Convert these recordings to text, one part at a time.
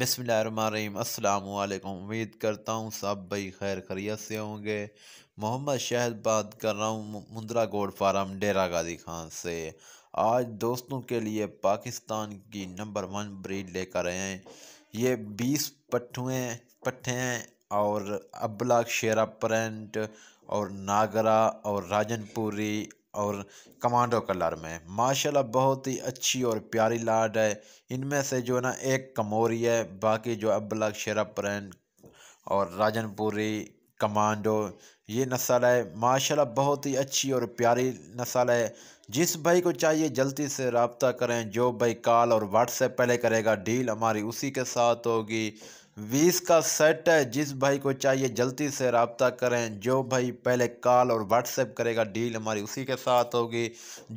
बसमीम अल्लाम उम्मीद करता हूँ सब भाई खैर खरीत से होंगे मोहम्मद शहद बात कर रहा हूँ मुंद्रा गोड फार्म डेरा गाजी खान से आज दोस्तों के लिए पाकिस्तान की नंबर वन ब्रीड लेकर आए हैं ये बीस पट्ठुए पट्ठे हैं और अबला शेरा प्रेंट और नागरा और राजनपुरी और कमांडो कलर में माशाल्लाह बहुत ही अच्छी और प्यारी लाड है इनमें से जो है ना एक कमोरी है बाकी जो अबलग शेरापरन और राजनपुरी कमांडो ये नस्ल है माशाल्लाह बहुत ही अच्छी और प्यारी नस्ल है जिस भाई को चाहिए जल्दी से रबता करें जो भाई कॉल और व्हाट्सएप पहले करेगा डील हमारी उसी के साथ होगी बीस का सेट है जिस भाई को चाहिए जल्दी से रबता करें जो भाई पहले कॉल और व्हाट्सएप करेगा डील हमारी उसी के साथ होगी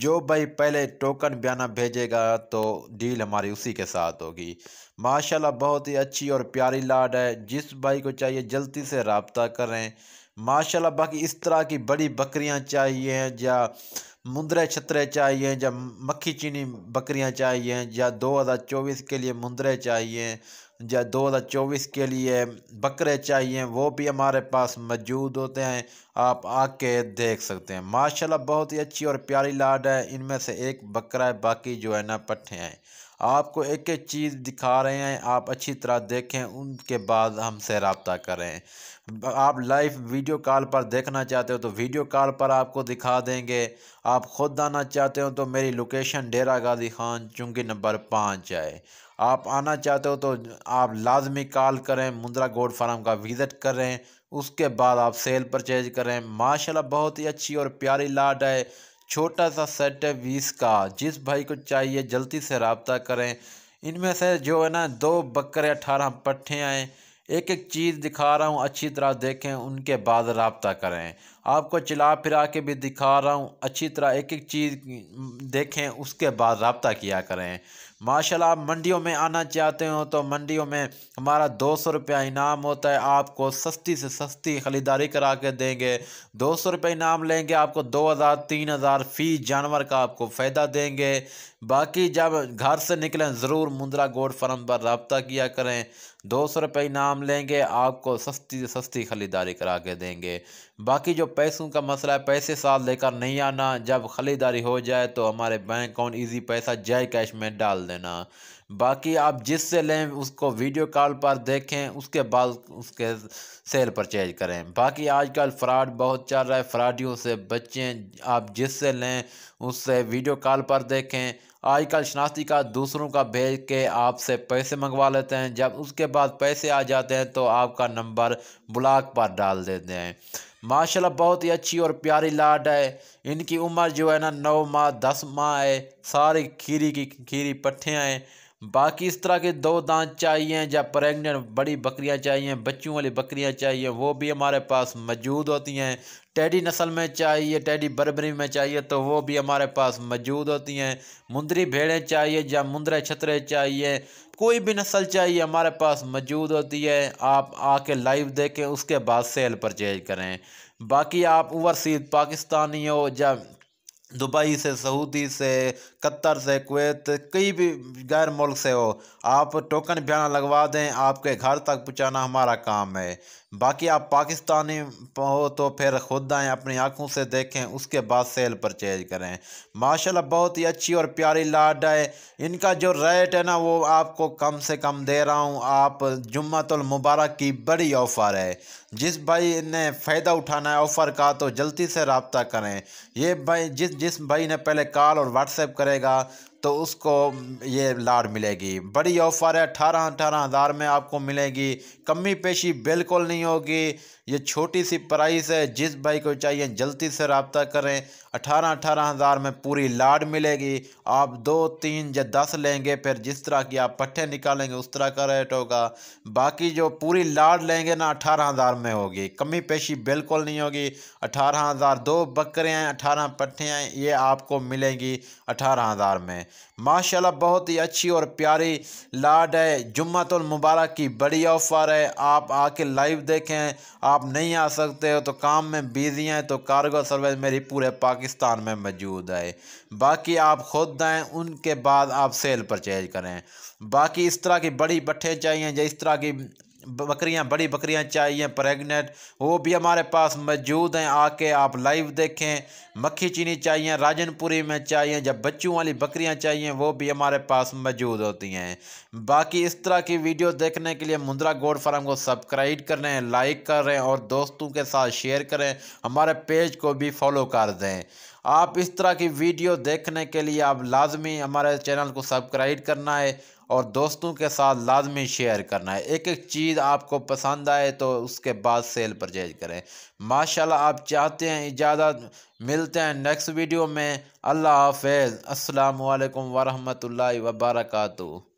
जो भाई पहले टोकन बयाना भेजेगा तो डील हमारी उसी के साथ होगी माशाल्लाह बहुत ही अच्छी और प्यारी लाड है जिस भाई को चाहिए जल्दी से रबता करें माशाल्लाह बाकी इस तरह की बड़ी बकरियाँ चाहिए या मुंदरे छतरे चाहिए या मक्खी चीनी बकरियाँ चाहिए या चौबीस के लिए मुंदरे चाहिए या दो हज़ार चौबीस के लिए बकरे चाहिए वो भी हमारे पास मौजूद होते हैं आप आके देख सकते हैं माशाल्लाह बहुत ही अच्छी और प्यारी लाड है इनमें से एक बकरा है बाकी जो है ना पट्ठे हैं आपको एक एक चीज़ दिखा रहे हैं आप अच्छी तरह देखें उनके बाद हमसे रबता करें आप लाइव वीडियो कॉल पर देखना चाहते हो तो वीडियो कॉल पर आपको दिखा देंगे आप ख़ुद आना चाहते हो तो मेरी लोकेशन डेरा गाजी खान चुंगी नंबर पाँच है आप आना चाहते हो तो आप लाजमी कॉल करें मुंद्रा गोड फार्म का विज़िट करें उसके बाद आप सेल परचेज करें माशाल्लाह बहुत ही अच्छी और प्यारी लाट है छोटा सा सेट है बीस का जिस भाई को चाहिए जल्दी से रबता करें इनमें से जो है ना दो बकरे अठारह पट्ठे आएँ एक एक चीज़ दिखा रहा हूँ अच्छी तरह देखें उनके बाद रबता करें आपको चिला फिरा के भी दिखा रहा हूँ अच्छी तरह एक एक चीज़ देखें उसके बाद रबता किया करें माशाल्लाह आप मंडियों में आना चाहते हो तो मंडियों में हमारा दो सौ रुपया इनाम होता है आपको सस्ती से सस्ती ख़रीदारी करा के देंगे दो सौ रुपये इनाम लेंगे आपको दो हज़ार तीन हज़ार फी जानवर का आपको फ़ायदा देंगे बाकी जब घर से निकलें ज़रूर मुंद्रा गोड फार्म पर रबता किया करें दो सौ रुपये इनाम लेंगे आपको सस्ती से सस्ती ख़रीदारी करा के देंगे बाकी जो पैसों का मसला है पैसे साथ लेकर नहीं आना जब खरीदारी हो जाए तो हमारे बैंक अकाउंट ईजी पैसा जय कैश में डाल देना बाकी आप जिससे लें उसको वीडियो कॉल पर देखें उसके बाद उसके सेल परचेज करें बाकी आजकल फ्रॉड बहुत चल रहा है फ्रॉडियों से बचें आप जिससे लें उससे वीडियो कॉल पर देखें आजकल शनाख्ती का दूसरों का भेज के आपसे पैसे मंगवा लेते हैं जब उसके बाद पैसे आ जाते हैं तो आपका नंबर ब्लॉक पर डाल देते हैं माशाल्लाह बहुत ही अच्छी और प्यारी लाड है इनकी उम्र जो है ना नौ माह दस माह है सारी खीरी की खीरी पट्ठियाँ हैं बाकी इस तरह के दो दांत चाहिए या प्रेग्नेंट बड़ी बकरियां चाहिए बच्चों वाली बकरियां चाहिए वो भी हमारे पास मौजूद होती हैं टैडी नस्ल में चाहिए टैडी बर्बरी में चाहिए तो वो भी हमारे पास मौजूद होती हैं मुंदरी भेड़ें चाहिए या मुंदरे छतरे चाहिए कोई भी नस्ल चाहिए हमारे पास मौजूद होती है आप आके लाइव देखें उसके बाद सेल परचेज करें बाकी आप ओवरसीज पाकिस्तानी हो या दुबई से सऊदी से कतर से कुवैत कई भी गैर मुल्क से हो आप टोकन बयाना लगवा दें आपके घर तक पहुँचाना हमारा काम है बाकी आप पाकिस्तानी हो तो फिर खुद आएँ अपनी आँखों से देखें उसके बाद सेल परचेज करें माशाल्लाह बहुत ही अच्छी और प्यारी लाड है इनका जो रेट है ना वो आपको कम से कम दे रहा हूँ आप जुम्मतुल मुबारक की बड़ी ऑफ़र है जिस भाई ने फ़ायदा उठाना है ऑफ़र का तो जल्दी से रबता करें ये भाई जिस जिस भाई ने पहले कॉल और व्हाट्सएप करेगा तो उसको ये लाड मिलेगी बड़ी ऑफ़र है अठारह अठारह हज़ार में आपको मिलेगी कमी पेशी बिल्कुल नहीं होगी ये छोटी सी प्राइस है जिस भाई को चाहिए जल्दी से रबता करें अठारह अठारह हज़ार में पूरी लाड मिलेगी आप दो तीन या दस लेंगे फिर जिस तरह की आप पट्टे निकालेंगे उस तरह का रेट होगा बाकी जो पूरी लाड लेंगे ना अठारह हज़ार में होगी कमी पेशी बिल्कुल नहीं होगी अठारह हज़ार दो बकरे हैं अठारह पट्टे हैं ये आपको मिलेंगी अठारह हज़ार में माशाल्लाह बहुत ही अच्छी और प्यारी लाड है जुम्मतुल मुबारक की बड़ी ऑफ़र है आप आके लाइव देखें आप आप नहीं आ सकते हो तो काम में बिजी हैं तो कार्गो सर्विस मेरी पूरे पाकिस्तान में मौजूद है बाकी आप खुद दें उनके बाद आप सेल परचेज करें बाकी इस तरह की बड़ी भट्ठे चाहिए या इस तरह की बकरियां बड़ी बकरियां चाहिए प्रेग्नेंट वो भी हमारे पास मौजूद हैं आके आप लाइव देखें मक्खी चीनी चाहिए राजनपुरी में चाहिए जब बच्चों वाली बकरियां चाहिए वो भी हमारे पास मौजूद होती हैं बाकी इस तरह की वीडियो देखने के लिए मुंद्रा गोड फार्म को सब्सक्राइब करें लाइक करें और दोस्तों के साथ शेयर करें हमारे पेज को भी फॉलो कर दें आप इस तरह की वीडियो देखने के लिए आप लाजमी हमारे चैनल को सब्सक्राइब करना है और दोस्तों के साथ लाजमी शेयर करना है एक एक चीज़ आपको पसंद आए तो उसके बाद सेल परचेज करें माशाल्लाह आप चाहते हैं इजाज़त मिलते हैं नेक्स्ट वीडियो में अल्लाह हाफ़ असलकम वरहमल वबरकू